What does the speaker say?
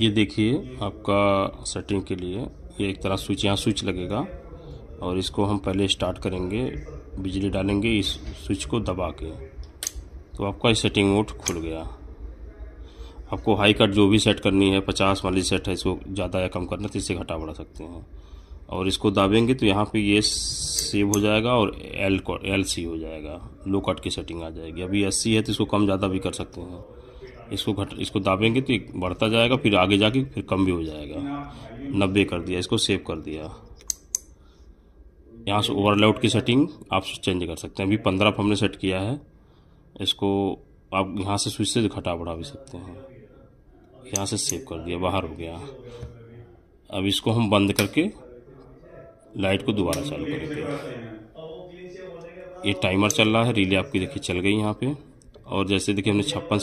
ये देखिए आपका सेटिंग के लिए ये एक तरह स्विच यहाँ स्विच लगेगा और इसको हम पहले स्टार्ट करेंगे बिजली डालेंगे इस स्विच को दबा के तो आपका सेटिंग मोड खुल गया आपको हाई कट जो भी सेट करनी है पचास वाली सेट है इसको ज़्यादा या कम करना तो इसे घटा बढ़ा सकते हैं और इसको दाबेंगे तो यहाँ पे ये सेव हो जाएगा और एल एल सी हो जाएगा लो कट की सेटिंग आ जाएगी अभी एस सी है तो इसको कम ज़्यादा भी कर सकते हैं इसको घट इसको दाबेंगे तो बढ़ता जाएगा फिर आगे जाके फिर कम भी हो जाएगा नब्बे कर दिया इसको सेव कर दिया यहाँ से ओवरलोड की सेटिंग आप चेंज कर सकते हैं अभी पंद्रह पर हमने सेट किया है इसको आप यहाँ से स्विच से तो घटा बढ़ा भी सकते हैं यहाँ से सेव कर दिया बाहर हो गया अब इसको हम बंद करके लाइट को दोबारा चालू करेंगे ये टाइमर चल रहा है रिले आपकी देखिए चल गई यहाँ पे और जैसे देखिए हमने छप्पन